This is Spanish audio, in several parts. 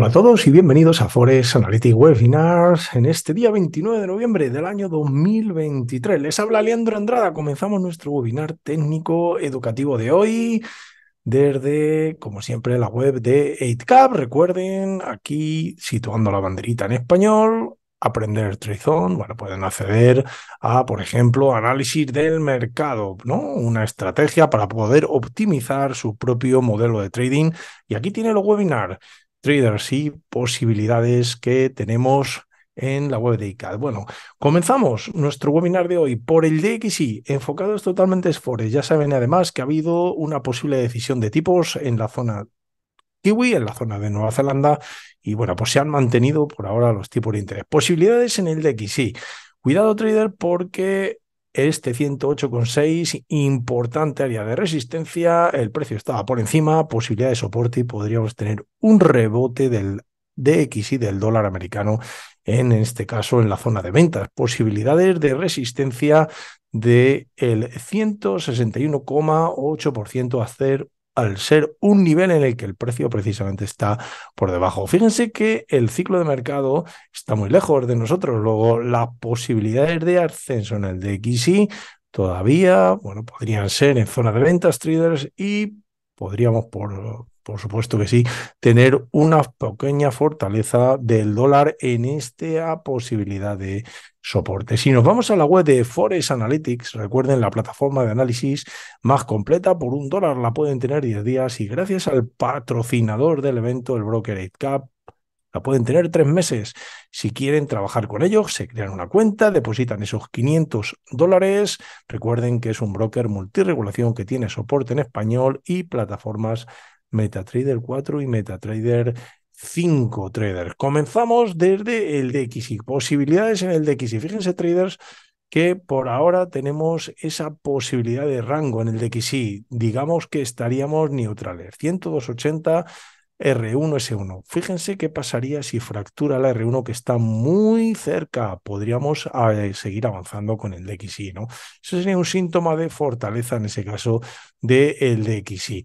Hola a todos y bienvenidos a Forex Analytics Webinars en este día 29 de noviembre del año 2023. Les habla Leandro Andrada. Comenzamos nuestro webinar técnico educativo de hoy desde, como siempre, la web de 8Cap. Recuerden, aquí situando la banderita en español, aprender Trizón, bueno, pueden acceder a, por ejemplo, análisis del mercado, ¿no? Una estrategia para poder optimizar su propio modelo de trading. Y aquí tiene los webinars traders y posibilidades que tenemos en la web de ICAD. Bueno, comenzamos nuestro webinar de hoy por el DXI, enfocados totalmente en Ya saben además que ha habido una posible decisión de tipos en la zona Kiwi, en la zona de Nueva Zelanda, y bueno, pues se han mantenido por ahora los tipos de interés. Posibilidades en el DXI. Cuidado trader porque este 108,6, importante área de resistencia, el precio estaba por encima, posibilidad de soporte y podríamos tener un rebote del DXY del dólar americano, en este caso en la zona de ventas, posibilidades de resistencia del 161,8% hacer al ser un nivel en el que el precio precisamente está por debajo. Fíjense que el ciclo de mercado está muy lejos de nosotros. Luego, las posibilidades de ascenso en el DXY todavía, bueno, podrían ser en zona de ventas, traders y podríamos por por supuesto que sí. Tener una pequeña fortaleza del dólar en esta posibilidad de soporte. Si nos vamos a la web de Forex Analytics, recuerden la plataforma de análisis más completa, por un dólar la pueden tener 10 días y gracias al patrocinador del evento, el Broker Cap, la pueden tener tres meses. Si quieren trabajar con ellos, se crean una cuenta, depositan esos 500 dólares. Recuerden que es un broker multiregulación que tiene soporte en español y plataformas MetaTrader 4 y MetaTrader 5 traders. Comenzamos desde el DXY, posibilidades en el DXY. Fíjense traders que por ahora tenemos esa posibilidad de rango en el DXY. Digamos que estaríamos neutrales, 102.80 R1, S1. Fíjense qué pasaría si fractura la R1 que está muy cerca. Podríamos ah, eh, seguir avanzando con el DXY, ¿no? Eso sería un síntoma de fortaleza en ese caso del de DXY.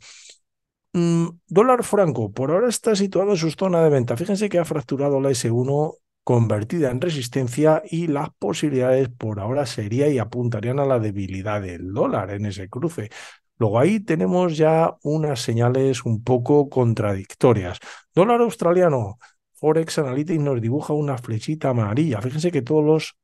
Mm, dólar franco por ahora está situado en su zona de venta. Fíjense que ha fracturado la S1 convertida en resistencia y las posibilidades por ahora sería y apuntarían a la debilidad del dólar en ese cruce. Luego ahí tenemos ya unas señales un poco contradictorias. Dólar australiano, Forex Analytics nos dibuja una flechita amarilla. Fíjense que todos los,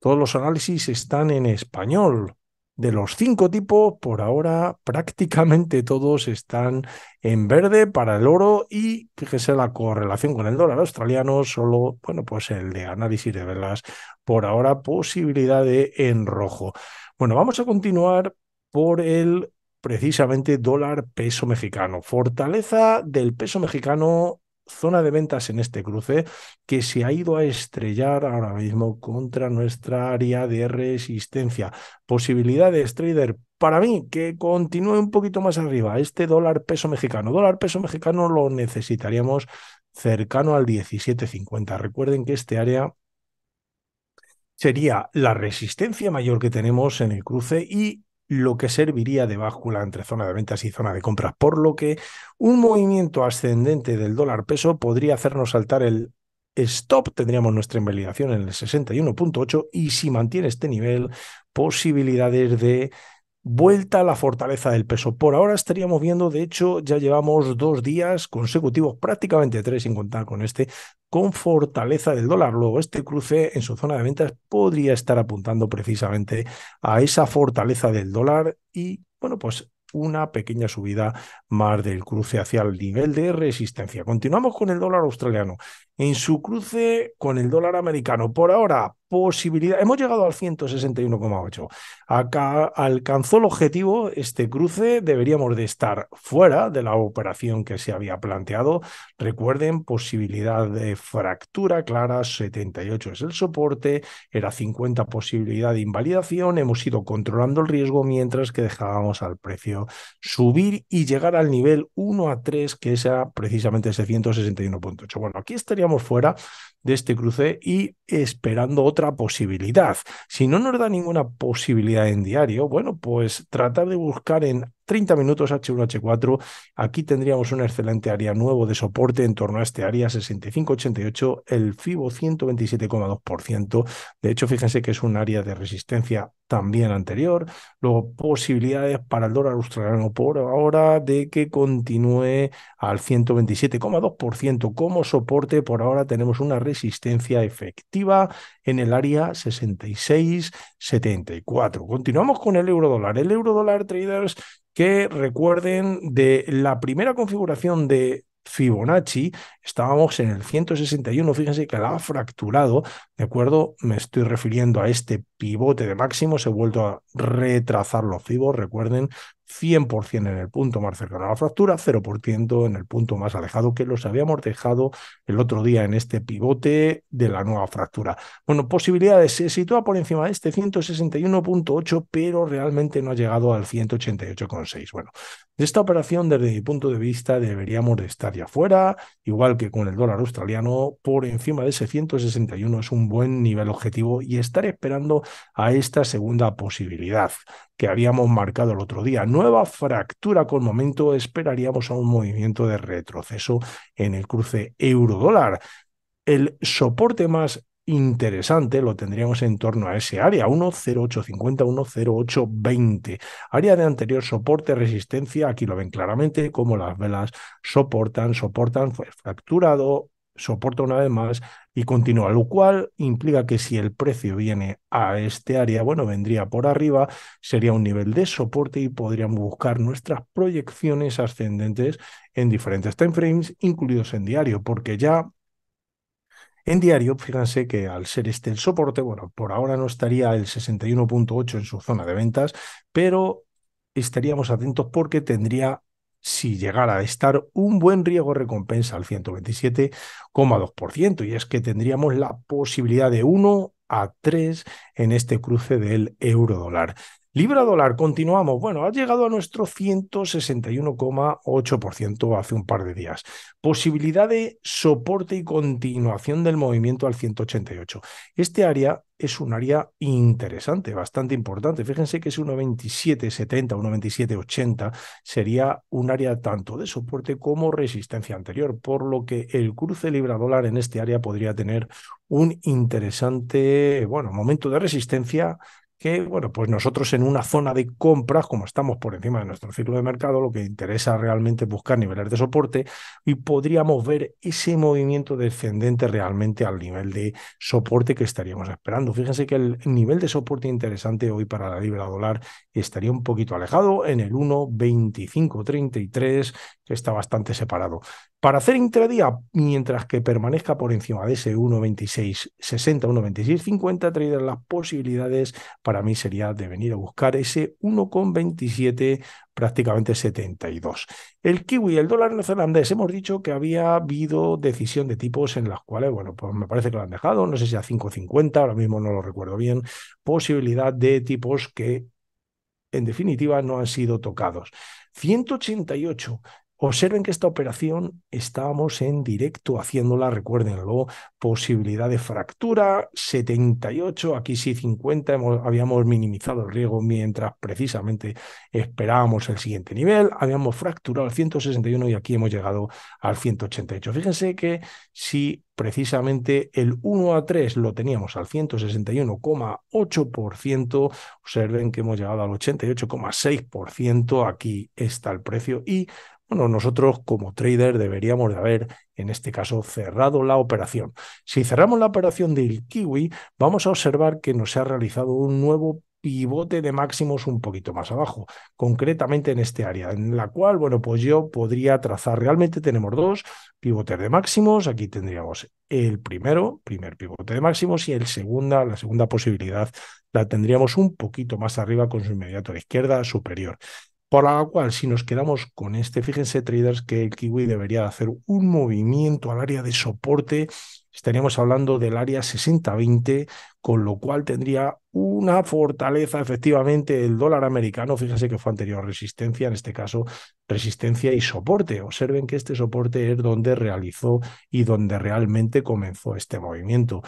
todos los análisis están en español. De los cinco tipos, por ahora prácticamente todos están en verde para el oro y fíjese la correlación con el dólar australiano, solo, bueno, pues el de análisis de velas, por ahora posibilidad de en rojo. Bueno, vamos a continuar por el precisamente dólar peso mexicano. Fortaleza del peso mexicano zona de ventas en este cruce que se ha ido a estrellar ahora mismo contra nuestra área de resistencia. Posibilidades, trader, para mí, que continúe un poquito más arriba este dólar peso mexicano. Dólar peso mexicano lo necesitaríamos cercano al 17.50. Recuerden que este área sería la resistencia mayor que tenemos en el cruce y lo que serviría de báscula entre zona de ventas y zona de compras, por lo que un movimiento ascendente del dólar peso podría hacernos saltar el stop, tendríamos nuestra invalidación en el 61.8 y si mantiene este nivel, posibilidades de vuelta a la fortaleza del peso. Por ahora estaríamos viendo, de hecho, ya llevamos dos días consecutivos, prácticamente tres sin contar con este, con fortaleza del dólar. Luego, este cruce en su zona de ventas podría estar apuntando precisamente a esa fortaleza del dólar y, bueno, pues una pequeña subida más del cruce hacia el nivel de resistencia. Continuamos con el dólar australiano. En su cruce con el dólar americano, por ahora posibilidad. Hemos llegado al 161,8. acá Alcanzó el objetivo este cruce. Deberíamos de estar fuera de la operación que se había planteado. Recuerden, posibilidad de fractura clara, 78 es el soporte, era 50 posibilidad de invalidación. Hemos ido controlando el riesgo mientras que dejábamos al precio subir y llegar al nivel 1 a 3, que es precisamente ese 161.8. Bueno, aquí estaríamos fuera de este cruce y esperando otra posibilidad. Si no nos da ninguna posibilidad en diario, bueno, pues tratar de buscar en 30 minutos H1H4. Aquí tendríamos un excelente área nuevo de soporte en torno a este área 65,88, el FIBO 127,2%. De hecho, fíjense que es un área de resistencia también anterior. Luego, posibilidades para el dólar australiano por ahora de que continúe al 127,2% como soporte. Por ahora tenemos una resistencia efectiva en el área 66,74. Continuamos con el euro dólar. El euro dólar, traders, que recuerden de la primera configuración de Fibonacci, estábamos en el 161, fíjense que la ha fracturado, ¿de acuerdo? Me estoy refiriendo a este pivote de máximo, se ha vuelto a retrasar los fibos, recuerden, 100% en el punto más cercano a la fractura, 0% en el punto más alejado, que los habíamos dejado el otro día en este pivote de la nueva fractura. Bueno, posibilidades, se sitúa por encima de este 161.8, pero realmente no ha llegado al 188.6. Bueno, de esta operación, desde mi punto de vista, deberíamos estar ya fuera, igual que con el dólar australiano, por encima de ese 161 es un buen nivel objetivo y estar esperando a esta segunda posibilidad que habíamos marcado el otro día. Nueva fractura con momento, esperaríamos a un movimiento de retroceso en el cruce euro-dólar. El soporte más interesante lo tendríamos en torno a ese área, 10850, 10820. Área de anterior soporte, resistencia, aquí lo ven claramente como las velas soportan, soportan, fue fracturado, soporta una vez más y continúa, lo cual implica que si el precio viene a este área, bueno, vendría por arriba, sería un nivel de soporte y podríamos buscar nuestras proyecciones ascendentes en diferentes timeframes, incluidos en diario, porque ya en diario, fíjense que al ser este el soporte, bueno, por ahora no estaría el 61.8 en su zona de ventas, pero estaríamos atentos porque tendría si llegara a estar un buen riesgo recompensa al 127,2%, y es que tendríamos la posibilidad de 1 a 3 en este cruce del euro dólar. Libra dólar, continuamos. Bueno, ha llegado a nuestro 161,8% hace un par de días. Posibilidad de soporte y continuación del movimiento al 188. Este área es un área interesante, bastante importante. Fíjense que es 1,2770, 1,2780 sería un área tanto de soporte como resistencia anterior, por lo que el cruce libra dólar en este área podría tener un interesante, bueno, momento de resistencia que, bueno, pues nosotros en una zona de compras, como estamos por encima de nuestro ciclo de mercado, lo que interesa realmente es buscar niveles de soporte y podríamos ver ese movimiento descendente realmente al nivel de soporte que estaríamos esperando. Fíjense que el nivel de soporte interesante hoy para la libra dólar estaría un poquito alejado en el 1,2533, que está bastante separado. Para hacer intradía, mientras que permanezca por encima de ese 1,2660, 1,2650, traer las posibilidades para para mí sería de venir a buscar ese 1,27 prácticamente 72. El kiwi, el dólar neozelandés, hemos dicho que había habido decisión de tipos en las cuales, bueno, pues me parece que lo han dejado, no sé si a 5,50, ahora mismo no lo recuerdo bien, posibilidad de tipos que en definitiva no han sido tocados. 188, Observen que esta operación estábamos en directo haciéndola, recuérdenlo, posibilidad de fractura 78, aquí sí 50, habíamos minimizado el riesgo mientras precisamente esperábamos el siguiente nivel, habíamos fracturado el 161 y aquí hemos llegado al 188. Fíjense que si precisamente el 1 a 3 lo teníamos al 161,8%, observen que hemos llegado al 88,6%, aquí está el precio y bueno, nosotros como trader deberíamos de haber, en este caso, cerrado la operación. Si cerramos la operación del kiwi, vamos a observar que nos ha realizado un nuevo pivote de máximos un poquito más abajo, concretamente en este área, en la cual, bueno, pues yo podría trazar, realmente tenemos dos pivotes de máximos, aquí tendríamos el primero, primer pivote de máximos y el segunda, la segunda posibilidad la tendríamos un poquito más arriba con su inmediato a la izquierda superior. Por la cual, si nos quedamos con este, fíjense, traders, que el kiwi debería hacer un movimiento al área de soporte. Estaríamos hablando del área 60-20, con lo cual tendría una fortaleza efectivamente el dólar americano. Fíjense que fue anterior resistencia, en este caso resistencia y soporte. Observen que este soporte es donde realizó y donde realmente comenzó este movimiento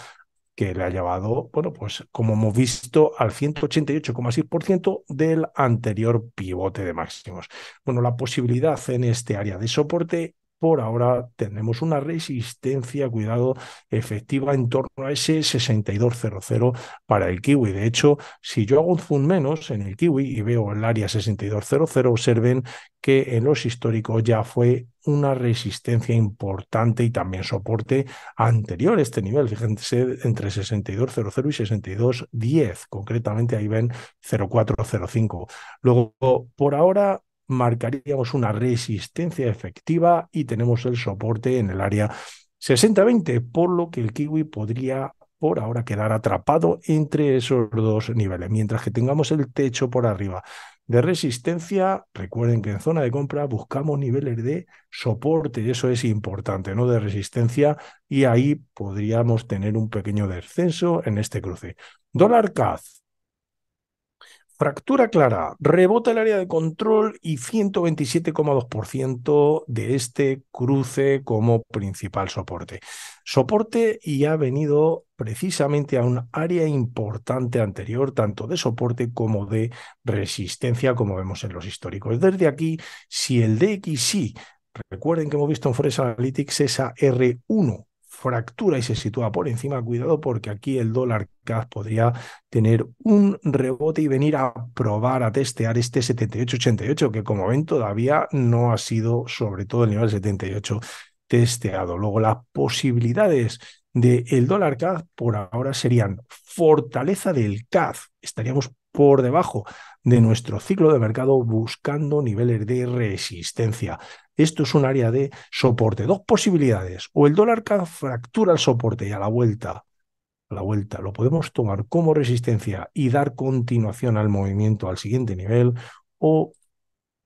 que le ha llevado, bueno, pues como hemos visto, al 188,6% del anterior pivote de máximos. Bueno, la posibilidad en este área de soporte por ahora tenemos una resistencia, cuidado, efectiva en torno a ese 6200 para el kiwi. De hecho, si yo hago un zoom menos en el kiwi y veo el área 6200, observen que en los históricos ya fue una resistencia importante y también soporte anterior a este nivel. Fíjense entre 62.00 y 62.10. Concretamente ahí ven 0405. Luego, por ahora marcaríamos una resistencia efectiva y tenemos el soporte en el área 60-20, por lo que el kiwi podría por ahora quedar atrapado entre esos dos niveles, mientras que tengamos el techo por arriba de resistencia. Recuerden que en zona de compra buscamos niveles de soporte, y eso es importante, ¿no? De resistencia, y ahí podríamos tener un pequeño descenso en este cruce. Dólar CAD, Fractura clara, rebota el área de control y 127,2% de este cruce como principal soporte. Soporte y ha venido precisamente a un área importante anterior, tanto de soporte como de resistencia, como vemos en los históricos. Desde aquí, si el DXI, recuerden que hemos visto en Forest Analytics esa R1 fractura y se sitúa por encima. Cuidado porque aquí el dólar CAD podría tener un rebote y venir a probar, a testear este 78.88 que como ven todavía no ha sido sobre todo el nivel 78 testeado. Luego las posibilidades del el dólar CAD por ahora serían fortaleza del CAD. Estaríamos por debajo de nuestro ciclo de mercado buscando niveles de resistencia. Esto es un área de soporte. Dos posibilidades. O el dólar fractura el soporte y a la vuelta, a la vuelta, lo podemos tomar como resistencia y dar continuación al movimiento al siguiente nivel. O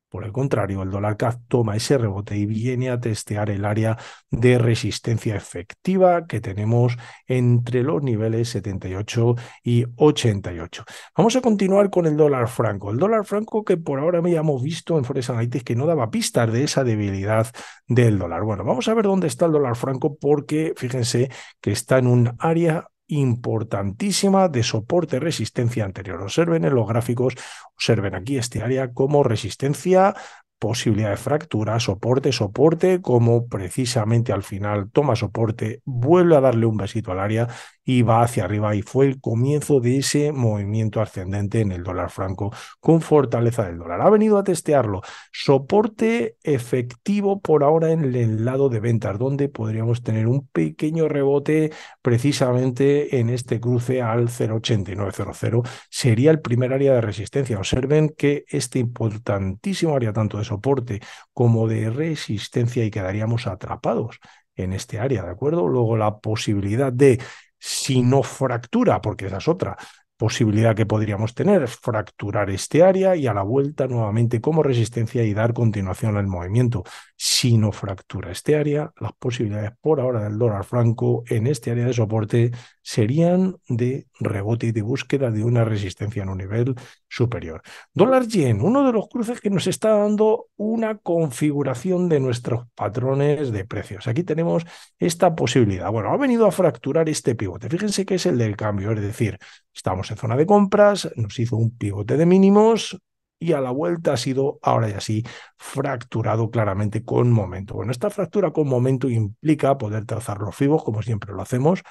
por el contrario, el dólar CAF toma ese rebote y viene a testear el área de resistencia efectiva que tenemos entre los niveles 78 y 88. Vamos a continuar con el dólar franco. El dólar franco que por ahora me hemos visto en Forex Analytics que no daba pistas de esa debilidad del dólar. Bueno, vamos a ver dónde está el dólar franco porque fíjense que está en un área importantísima de soporte resistencia anterior. Observen en los gráficos, observen aquí este área como resistencia posibilidad de fractura, soporte, soporte, como precisamente al final toma soporte, vuelve a darle un besito al área y va hacia arriba y fue el comienzo de ese movimiento ascendente en el dólar franco con fortaleza del dólar. Ha venido a testearlo. Soporte efectivo por ahora en el lado de ventas, donde podríamos tener un pequeño rebote precisamente en este cruce al 0,8900. Sería el primer área de resistencia. Observen que este importantísimo área tanto de soporte como de resistencia y quedaríamos atrapados en este área, ¿de acuerdo? Luego la posibilidad de, si no fractura, porque esa es otra, posibilidad que podríamos tener, fracturar este área y a la vuelta nuevamente como resistencia y dar continuación al movimiento. Si no fractura este área, las posibilidades por ahora del dólar franco en este área de soporte serían de rebote y de búsqueda de una resistencia en un nivel superior. Dólar yen, uno de los cruces que nos está dando una configuración de nuestros patrones de precios. Aquí tenemos esta posibilidad. Bueno, ha venido a fracturar este pivote. Fíjense que es el del cambio, es decir, estamos en zona de compras, nos hizo un pivote de mínimos y a la vuelta ha sido ahora ya así fracturado claramente con momento. Bueno, esta fractura con momento implica poder trazar los fibos, como siempre lo hacemos,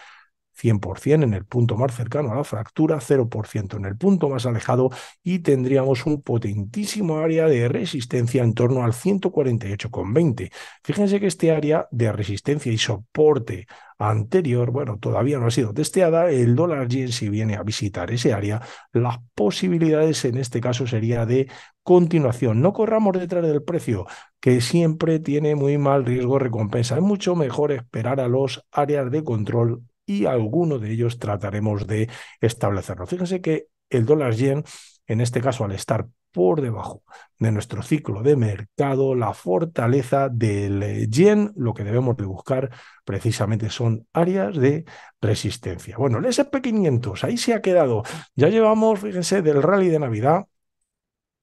100% en el punto más cercano a la fractura, 0% en el punto más alejado y tendríamos un potentísimo área de resistencia en torno al 148,20. Fíjense que este área de resistencia y soporte anterior, bueno, todavía no ha sido testeada, el dólar yen si viene a visitar ese área, las posibilidades en este caso sería de continuación. No corramos detrás del precio, que siempre tiene muy mal riesgo recompensa. Es mucho mejor esperar a los áreas de control y alguno de ellos trataremos de establecerlo. Fíjense que el dólar yen, en este caso al estar por debajo de nuestro ciclo de mercado, la fortaleza del eh, yen, lo que debemos de buscar precisamente son áreas de resistencia. Bueno, el SP500, ahí se ha quedado. Ya llevamos, fíjense, del rally de Navidad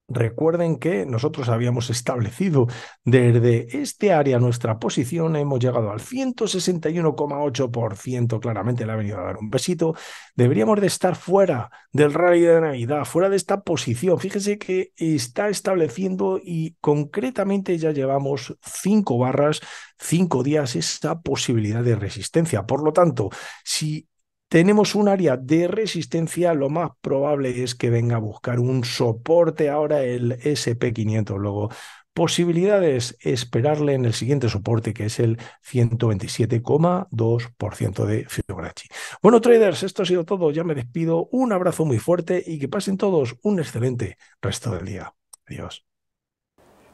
Recuerden que nosotros habíamos establecido desde este área nuestra posición, hemos llegado al 161,8%, claramente le ha venido a dar un besito. Deberíamos de estar fuera del rally de Navidad, fuera de esta posición. fíjese que está estableciendo y concretamente ya llevamos cinco barras, cinco días esta posibilidad de resistencia. Por lo tanto, si tenemos un área de resistencia, lo más probable es que venga a buscar un soporte ahora el SP500. Luego, posibilidades, esperarle en el siguiente soporte, que es el 127,2% de Fibonacci. Bueno, traders, esto ha sido todo. Ya me despido. Un abrazo muy fuerte y que pasen todos un excelente resto del día. Adiós.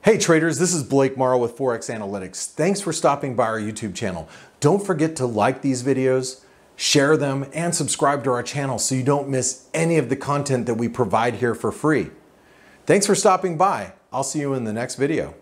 Hey traders, this is Blake Morrow with Forex Analytics. Thanks for stopping by our YouTube channel. Don't forget to like these videos. share them, and subscribe to our channel so you don't miss any of the content that we provide here for free. Thanks for stopping by. I'll see you in the next video.